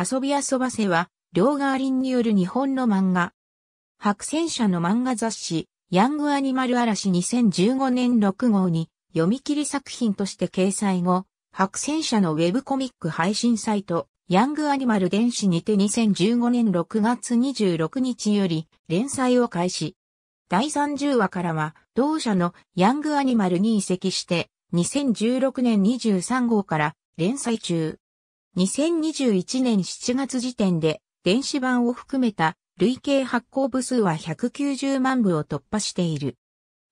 遊び遊ばせは、両側輪による日本の漫画。白戦車の漫画雑誌、ヤングアニマル嵐2015年6号に、読み切り作品として掲載後、白戦車のウェブコミック配信サイト、ヤングアニマル電子にて2015年6月26日より連載を開始。第30話からは、同社のヤングアニマルに移籍して、2016年23号から連載中。2021年7月時点で電子版を含めた累計発行部数は190万部を突破している。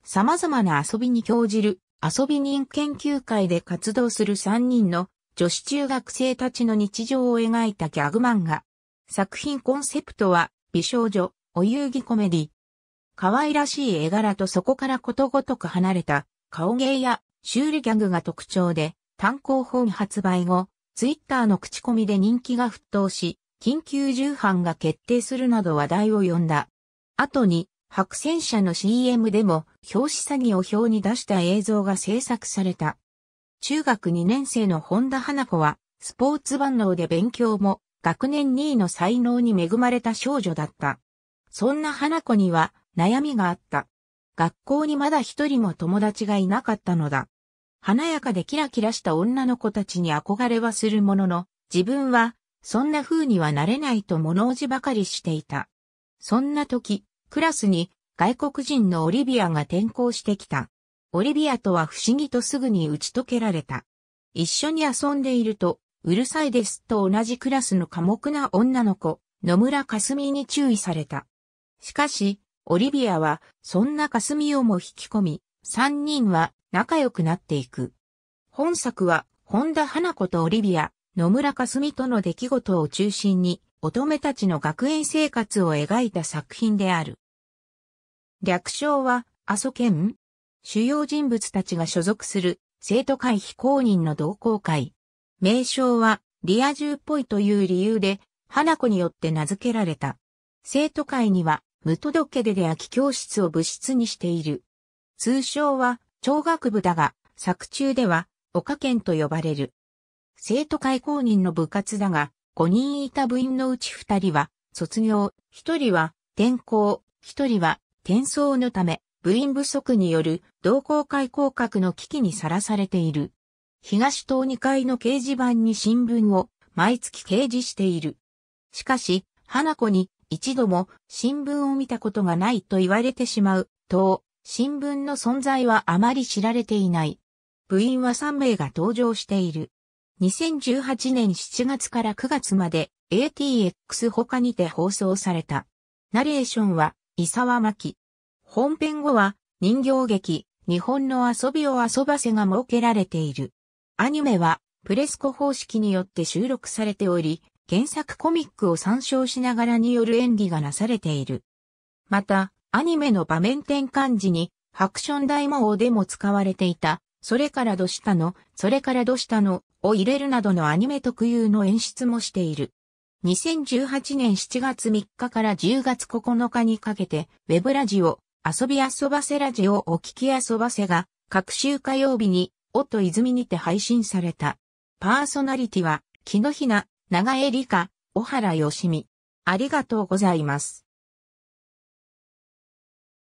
様々な遊びに興じる遊び人研究会で活動する3人の女子中学生たちの日常を描いたギャグ漫画。作品コンセプトは美少女、お遊戯コメディ。可愛らしい絵柄とそこからことごとく離れた顔芸やシュールギャグが特徴で単行本発売後、ツイッターの口コミで人気が沸騰し、緊急重版が決定するなど話題を呼んだ。後に、白戦車の CM でも、表紙詐欺を表に出した映像が制作された。中学2年生の本田花子は、スポーツ万能で勉強も、学年2位の才能に恵まれた少女だった。そんな花子には、悩みがあった。学校にまだ一人も友達がいなかったのだ。華やかでキラキラした女の子たちに憧れはするものの、自分は、そんな風にはなれないと物おじばかりしていた。そんな時、クラスに外国人のオリビアが転校してきた。オリビアとは不思議とすぐに打ち解けられた。一緒に遊んでいると、うるさいですと同じクラスの寡黙な女の子、野村かすみに注意された。しかし、オリビアは、そんなかすみをも引き込み、三人は仲良くなっていく。本作は、本田花子とオリビア、野村かすみとの出来事を中心に、乙女たちの学園生活を描いた作品である。略称は、阿蘇県主要人物たちが所属する生徒会非公認の同好会。名称はリア充っぽいという理由で、花子によって名付けられた。生徒会には無届けで出空き教室を物質にしている。通称は長学部だが、作中では、岡県と呼ばれる。生徒会公認の部活だが、5人いた部員のうち2人は、卒業、1人は、転校、1人は、転送のため、部員不足による同好会降格の危機にさらされている。東東2階の掲示板に新聞を毎月掲示している。しかし、花子に一度も新聞を見たことがないと言われてしまう、と、新聞の存在はあまり知られていない。部員は3名が登場している。2018年7月から9月まで ATX 他にて放送された。ナレーションは伊沢巻。本編後は人形劇、日本の遊びを遊ばせが設けられている。アニメはプレスコ方式によって収録されており、原作コミックを参照しながらによる演技がなされている。また、アニメの場面転換時に、ハクション大魔王でも使われていた、それからどしたの、それからどしたのを入れるなどのアニメ特有の演出もしている。2018年7月3日から10月9日にかけて、ウェブラジオ、遊び遊ばせラジオお聞き遊ばせが、各週火曜日に、おと泉にて配信された。パーソナリティは、木のひな、長江理香、小原よしみ。ありがとうございます。